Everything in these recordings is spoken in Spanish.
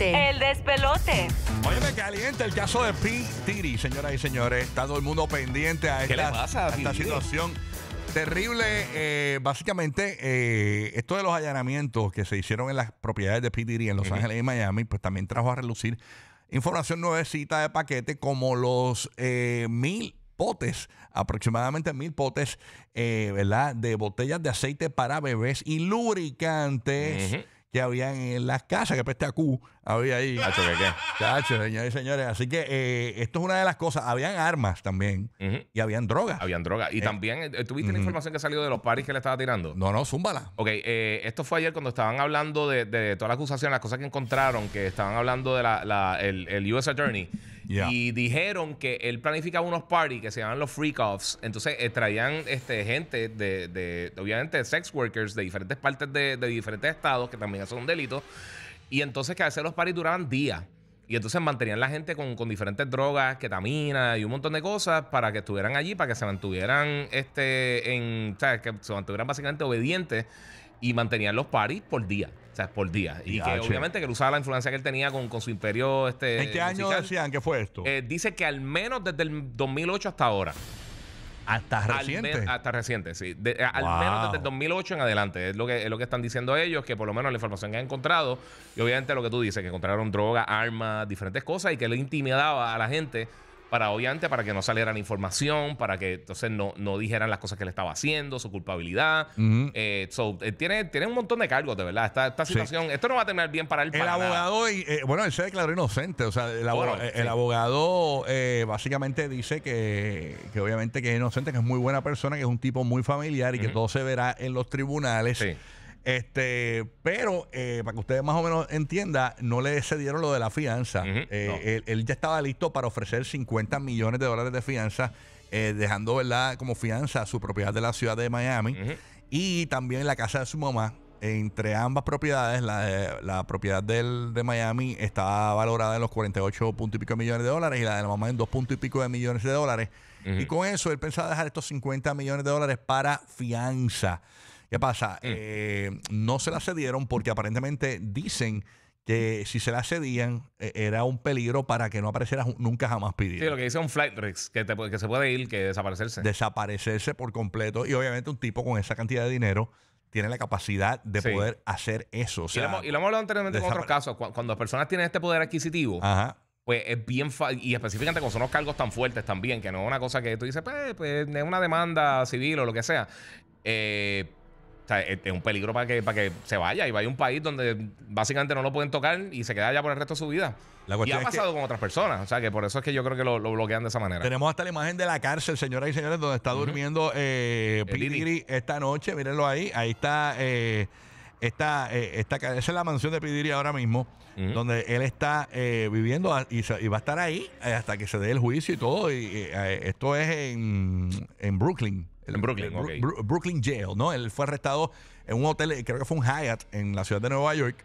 El despelote. Oye, me calienta el caso de P. señoras y señores. Está todo el mundo pendiente a esta, situación terrible. Eh, básicamente, eh, esto de los allanamientos que se hicieron en las propiedades de P. en Los Ángeles y Miami, pues también trajo a relucir información nuevecita de paquete como los eh, mil potes, aproximadamente mil potes, ¿verdad? De botellas de aceite para bebés y lubricantes habían en las casas, que peste pues, a Q había ahí. Chacho, qué? Chacho, señores y señores. Así que eh, esto es una de las cosas. Habían armas también y habían drogas. Habían drogas. Y eh, también, eh, ¿tuviste la información que salió de los paris que le estaba tirando? No, no, zúmbala. Ok, eh, esto fue ayer cuando estaban hablando de, toda la acusación, las cosas que encontraron, que estaban hablando de la, el, el US Attorney, y dijeron que él planificaba unos parties que se llamaban los freak-offs. Entonces eh, traían este, gente de, de, obviamente, sex workers de diferentes partes de, diferentes estados, que también son delito Y entonces que a veces los parties duraban días. Y entonces mantenían la gente con, con, diferentes drogas, ketamina y un montón de cosas para que estuvieran allí, para que se mantuvieran este en, o que se mantuvieran básicamente obedientes y mantenían los paris por día. O sea, por día. Y, que obviamente que él usaba la influencia que él tenía con, su imperio. Este, ¿En qué año decían que fue esto? Eh, dice que al menos desde el 2008 hasta ahora. Hasta reciente. hasta reciente, sí. Eh, al menos desde el 2008 en adelante. Es lo, que, lo que están diciendo ellos, que por lo menos la información que han encontrado, y obviamente lo que tú dices, que encontraron droga, armas, diferentes cosas, y que le intimidaba a la gente para obviamente para que no saliera la información, para que entonces no, no dijeran las cosas que le estaba haciendo, su culpabilidad. Eh, so, eh, tiene, tiene un montón de cargos, de verdad. Esta, esta situación, esto no va a terminar bien para él. El abogado, y, eh, bueno, él se declaró inocente. O sea, el, abogado, básicamente dice que, obviamente que es inocente, que es muy buena persona, que es un tipo muy familiar y que todo se verá en los tribunales. Sí. Este, pero eh, para que ustedes más o menos entiendan, no le cedieron lo de la fianza. Eh, él, ya estaba listo para ofrecer 50 millones de dólares de fianza, eh, dejando ¿verdad? como fianza su propiedad de la ciudad de Miami y también la casa de su mamá. Entre ambas propiedades, la, propiedad de Miami Estaba valorada en los 48 punto y pico millones de dólares y la de la mamá en 2 punto y pico de millones de dólares. Y con eso él pensaba dejar estos 50 millones de dólares para fianza. ¿Qué pasa? Mm. Eh, no se la cedieron porque aparentemente dicen que si se la cedían eh, era un peligro para que no apareciera nunca jamás pidiendo. Sí, lo que dice un flight risk, que, se puede ir, que desaparecerse. Desaparecerse por completo y obviamente un tipo con esa cantidad de dinero tiene la capacidad de poder hacer eso. y, lo hemos, hablado anteriormente con otros casos. Cuando las personas tienen este poder adquisitivo, pues es bien fácil y específicamente con son cargos tan fuertes también, que no es una cosa que tú dices, pues, pues, es una demanda civil o lo que sea. Eh, o sea, este, es, un peligro para que, para que se vaya y vaya a un país donde básicamente no lo pueden tocar y se queda allá por el resto de su vida. La y ha pasado con otras personas. O sea, que por eso es que yo creo que lo, bloquean de esa manera. Tenemos hasta la imagen de la cárcel, señoras y señores, donde está durmiendo eh, Pidiri esta noche. Mírenlo ahí. Ahí está. Eh, esta, eh, esa es la mansión de Pidiri ahora mismo, donde él está eh, viviendo ah, y, va a estar ahí eh, hasta que se dé el juicio y todo. Y, esto es en, en Brooklyn en Brooklyn, Brooklyn Jail, ¿no? Él fue arrestado en un hotel, creo que fue un Hyatt en la ciudad de Nueva York.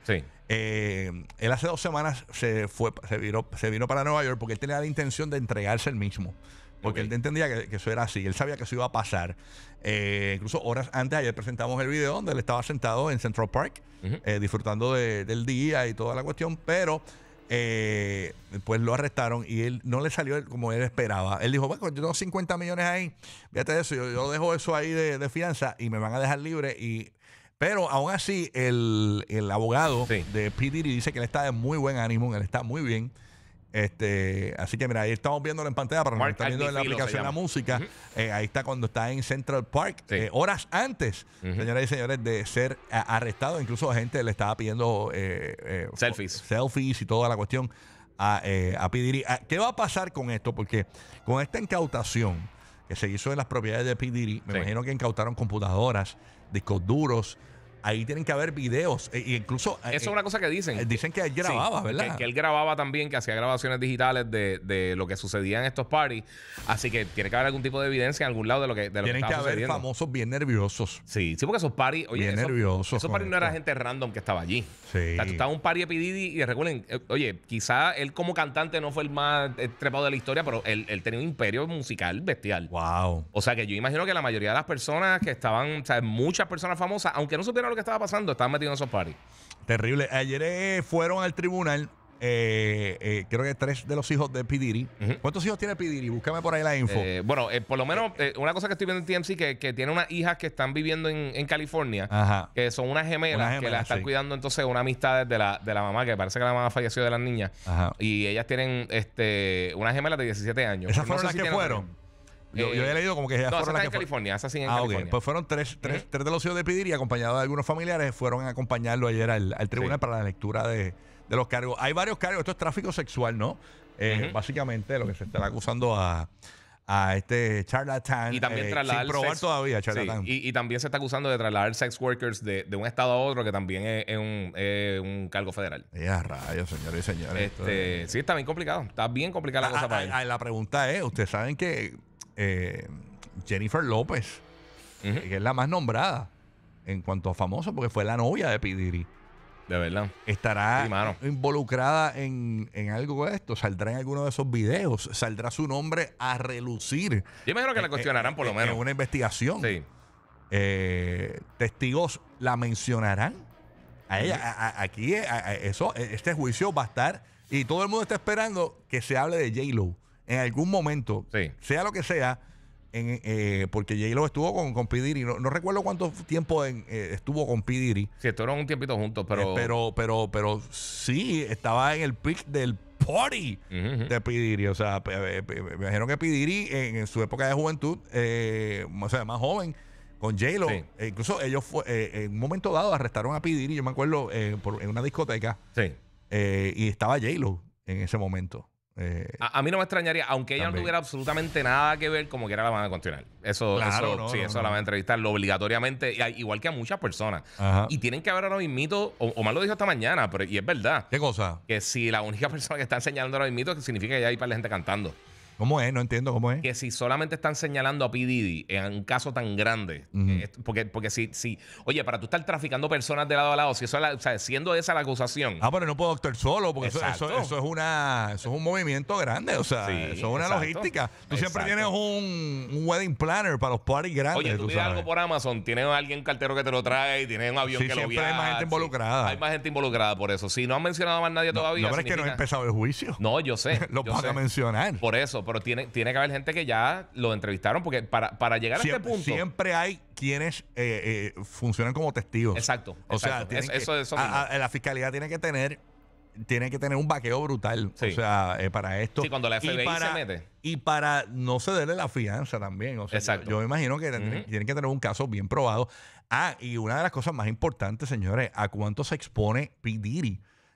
Eh, él hace dos semanas se fue, vino, se vino para Nueva York porque él tenía la intención de entregarse él mismo. Porque él entendía que, eso era así, él sabía que eso iba a pasar. Eh, incluso horas antes, ayer presentamos el video donde él estaba sentado en Central Park, eh, disfrutando del día y toda la cuestión, pero eh, pues lo arrestaron y él no le salió como él esperaba. Él dijo, bueno, yo tengo 50 millones ahí, fíjate eso, yo, dejo eso ahí de, fianza y me van a dejar libre. Y, pero aún así, el, abogado de P. dice que él está de muy buen ánimo, él está muy bien. Este, así que mira, ahí estamos viéndolo en pantalla para nosotros viendo en la aplicación la música. Eh, ahí está cuando está en Central Park, eh, horas antes, señoras y señores, de ser arrestado. Incluso la gente le estaba pidiendo eh, eh selfies. selfies y toda la cuestión a, a Pidiri. Ah, ¿Qué va a pasar con esto? Porque con esta incautación que se hizo en las propiedades de Pidiri, me imagino que incautaron computadoras, discos duros ahí tienen que haber videos. E, e incluso. Eh, Eso es eh, una cosa que dicen. Eh, dicen que él grababa, ¿verdad? Que, él grababa también, que hacía grabaciones digitales de, lo que sucedía en estos parties. Así que tiene que haber algún tipo de evidencia en algún lado de lo que. De tienen que, haber famosos bien nerviosos. Sí, sí, porque esos parties. Oye, esos, parties no eran gente random que estaba allí. Sí. un party de y recuerden, oye, quizá él como cantante no fue el más trepado de la historia, pero él, tenía un imperio musical bestial. Wow. O sea que yo imagino que la mayoría de las personas que estaban, o sea, muchas personas famosas, aunque no supieron lo que estaba pasando, estaban metiendo en esos parties. Terrible. Ayer eh, fueron al tribunal. Eh, eh, creo que tres de los hijos de Pidiri. ¿Cuántos hijos tiene Pidiri? Búscame por ahí la info. bueno, por lo menos, una cosa que estoy viendo en TMC, que, tiene unas hijas que están viviendo en, California, que son unas gemelas, que la están cuidando entonces una amistad de la, de la mamá, que parece que la mamá falleció de las niñas. Y ellas tienen este, una gemela de 17 años. Esas fueron las que fueron. Yo, he eh, leído como que ya no, fueron esa en California, esa sí en ah, Pues fueron tres, de los hijos de y acompañados de algunos familiares, fueron a acompañarlo ayer al, tribunal para la lectura de, los cargos. Hay varios cargos, esto es tráfico sexual, ¿no? Eh, básicamente lo que se está acusando a este eh, charlatán. Y también Sin probar todavía, charlatán. y, también se está acusando de trasladar sex workers de, un estado a otro, que también es, un, cargo federal. a rayos, señores y señores. Este, sí, está bien complicado. Está bien complicada la ah, cosa ah, para él. Ah, la pregunta es: ¿Ustedes saben que eh, Jennifer López, que es la más nombrada en cuanto a famoso, porque fue la novia de Pidiri. De verdad. Estará involucrada en, algo de esto. Saldrá en alguno de esos videos. Saldrá su nombre a relucir. Yo imagino que la eh, eh, cuestionarán por lo menos. En una investigación. testigos la mencionarán. A ella, aquí, eso, este juicio va a estar. Y todo el mundo está esperando que se hable de J-Lo en algún momento, sea lo que sea, eh, porque J-Lo estuvo con, con P. No, recuerdo cuánto tiempo eh, estuvo con P. Sí, estuvieron un tiempito juntos, pero... Eh, pero, pero, pero sí, estaba en el pic del party de P. O sea, me dijeron que P. en, su época de juventud, o sea, más joven, con J-Lo, e incluso ellos fue, en un momento dado arrestaron a P. yo me acuerdo, en una discoteca. Sí. y estaba J-Lo en ese momento. Eh, a, mí no me extrañaría, aunque ella no tuviera absolutamente nada que ver, como que quiera la van a continuar. Eso, sí, eso la van a entrevistar obligatoriamente, igual que a muchas personas. Y tienen que haber ahora o mal lo dijo esta mañana, pero y es verdad. ¿Qué cosa? Que si la única persona que está enseñando A los que significa que ya hay para la gente cantando. ¿Cómo es? No entiendo cómo es. Que si solamente están señalando a P. en un caso tan grande, eh, porque, porque si, si, oye, para tú estar traficando personas de lado a lado, si eso es siendo esa la acusación. Ah, pero no puedo estar solo, porque eso, es una, un movimiento grande, o sea, eso es una logística. Tú siempre tienes un, wedding planner para los parties grandes. Oye, tú, algo por Amazon, tienes a alguien cartero que te lo trae, y tienes un avión que lo viaja. Siempre hay más gente involucrada. Hay más gente involucrada por eso. Si no han mencionado a más nadie todavía. No, pero es que no ha empezado el juicio. No, yo sé. lo puedo van a mencionar. Por eso, pero tiene, tiene que haber gente que ya lo entrevistaron, porque para, para llegar a este punto. Siempre hay quienes eh, eh, funcionan como testigos. Exacto. O sea, Eso- la fiscalía tiene que tener tiene que tener un vaqueo brutal. O sea, eh, para esto. Sí, cuando la FBI se mete. Y para no cederle la fianza también. O Yo, me imagino que tienen que tener un caso bien probado. Ah, y una de las cosas más importantes, señores, a cuánto se expone P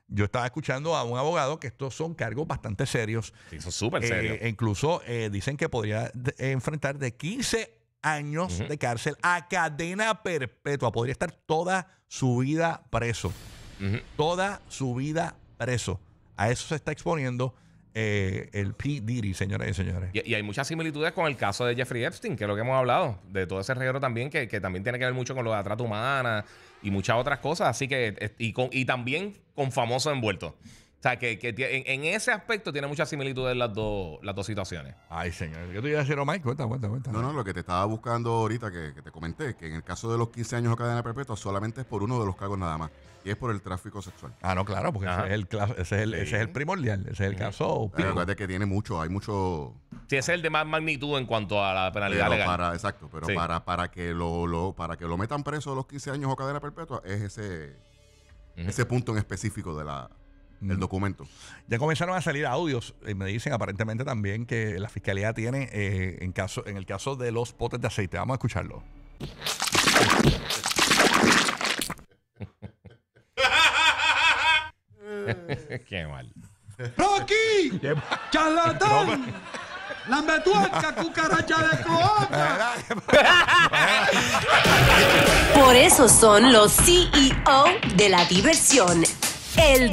yo estaba escuchando a un abogado que estos son cargos bastante serios. Sí, son súper eh, serios. E incluso eh, dicen que podría enfrentar de 15 años de cárcel a cadena perpetua. Podría estar toda su vida preso. Toda su vida preso. A eso se está exponiendo eh, el P. Diddy, señoras y señores. Y, hay muchas similitudes con el caso de Jeffrey Epstein, que es lo que hemos hablado, de todo ese reguero también, que, también tiene que ver mucho con lo de trata humana y muchas otras cosas, así que, eh, y, y también con famosos envueltos. O sea, que, en, ese aspecto tiene muchas similitudes las, dos las dos situaciones. Ay, señor. yo te iba a decir, Omar? Cuenta, cuenta, No, no, lo que te estaba buscando ahorita, que, te comenté, que en el caso de los 15 años o cadena perpetua, solamente es por uno de los cargos nada más. Y es por el tráfico sexual. Ah, no, claro, porque ese es, el, primordial, ese es el caso. Recuerda que tiene mucho, hay mucho. Sí, es el de más magnitud en cuanto a la penalidad legal. exacto, pero para, para, que lo, lo, para que lo metan preso los 15 años o cadena perpetua, es ese, ese punto en específico de la el documento. Ya comenzaron a salir audios. Y eh, me dicen aparentemente también que la fiscalía tiene eh, en, caso, en el caso de los potes de aceite. Vamos a escucharlo. Qué mal. ¡Rocky! Qué ¡Charlatán! ¡La cucaracha de ja! Por eso son los CEO de la diversión. El